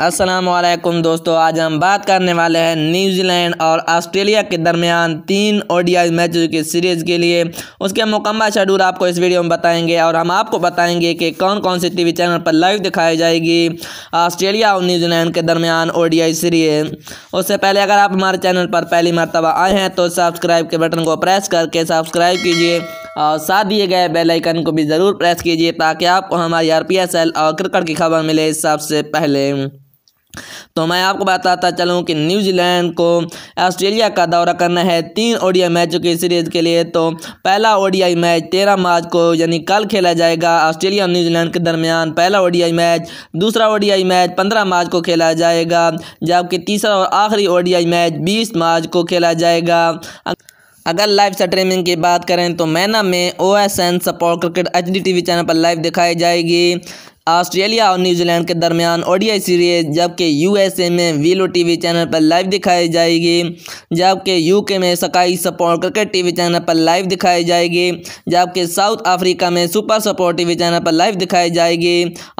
असलम दोस्तों आज हम बात करने वाले हैं न्यूजीलैंड और ऑस्ट्रेलिया के दरमियान तीन ओडीआई मैचों की सीरीज़ के लिए उसके मुकम्मल शेड्यूल आपको इस वीडियो में बताएंगे और हम आपको बताएंगे कि कौन कौन से टीवी चैनल पर लाइव दिखाई जाएगी ऑस्ट्रेलिया और न्यूजीलैंड के दरमियान ओडीआई सीरीज उससे पहले अगर आप हमारे चैनल पर पहली मरतबा आए हैं तो सब्सक्राइब के बटन को प्रेस करके सब्सक्राइब कीजिए और साथ दिए गए बेल आइकन को भी ज़रूर प्रेस कीजिए ताकि आपको हमारी आर और क्रिकेट की खबर मिले सबसे पहले तो मैं आपको बताता चलूँ कि न्यूजीलैंड को ऑस्ट्रेलिया का दौरा करना है तीन ओडीआई मैचों की सीरीज के लिए तो पहला ओडीआई मैच तेरह मार्च को यानी कल खेला जाएगा ऑस्ट्रेलिया और न्यूजीलैंड के दरमियान पहला ओडीआई मैच दूसरा ओडीआई मैच पंद्रह मार्च को खेला जाएगा जबकि तीसरा और आखिरी ओडीआई मैच बीस मार्च को खेला जाएगा अगर लाइव स्ट्रीमिंग की बात करें तो मैना में O S N sport cricket H D T V channel पर लाइव दिखाई जाएगी ऑस्ट्रेलिया और न्यूजीलैंड के दरमियान ओडीआई सीरीज जबकि यूएसए में वीलो टीवी चैनल पर लाइव दिखाई जाएगी जबकि यूके में Sky sport cricket TV channel पर लाइव दिखाई जाएगी जबकि साउथ अफ्रीका में सुपर सपोर्ट टीवी चैनल पर लाइव दिखाई जाएगी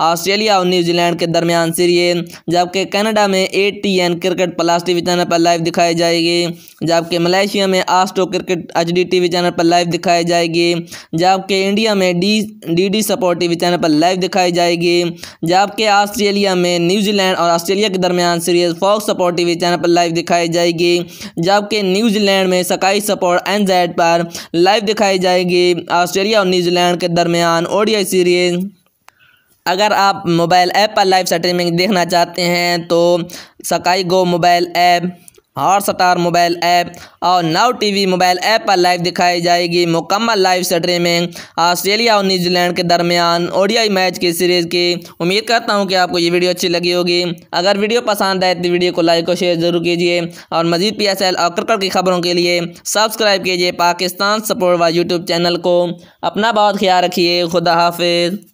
ऑस्ट्रेलिया और न्यूजीलैंड के दरमियान सीरीज जबकि कनाडा में A cricket plus TV channel पर लाइव दिखाई जाएगी जबकि मलेशिया में Astro cricket H TV channel पर लाइव दिखाई जाएगी जबकि इंडिया में D D sport TV channel पर लाइव दिखाई जाएगी रहेगी जबकि ऑस्ट्रेलिया में न्यूजीलैंड और ऑस्ट्रेलिया के दरमियान series Fox sport TV channel पर लाइव दिखाई जाएगी जबकि न्यूजीलैंड में सकाई सपोर्ट एन पर लाइव दिखाई जाएगी ऑस्ट्रेलिया और न्यूजीलैंड के दरमियान ओडीआई सीरीज़ अगर आप मोबाइल ऐप पर लाइव स्ट्रीमिंग देखना चाहते हैं तो Sky go mobile app Hotstar mobile app और नाउ टीवी मोबाइल ऐप पर लाइव दिखाई जाएगी मुकम्मल लाइव स्ट्रीमिंग ऑस्ट्रेलिया और न्यूजीलैंड के दरमियान ओडियाई मैच की सीरीज़ की उम्मीद करता हूँ कि आपको ये वीडियो अच्छी लगी होगी अगर वीडियो पसंद आए तो वीडियो को लाइक और शेयर ज़रूर कीजिए और मजीद पी एस एल और क्रिकेट की खबरों के लिए सब्सक्राइब कीजिए पाकिस्तान सपोर्ट व यूट्यूब चैनल को अपना बहुत ख्याल रखिए खुदा हाफिज़